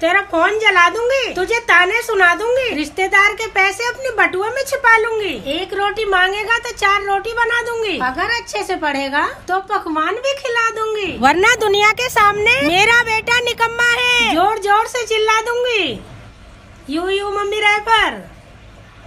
तेरा कौन जला दूंगी तुझे ताने सुना दूंगी रिश्तेदार के पैसे अपने बटुए में छिपा लूंगी एक रोटी मांगेगा तो चार रोटी बना दूंगी अगर अच्छे से पढ़ेगा तो पकवान भी खिला दूंगी वरना दुनिया के सामने मेरा बेटा निकम्मा है जोर जोर से चिल्ला दूंगी यू यू मम्मी रह पर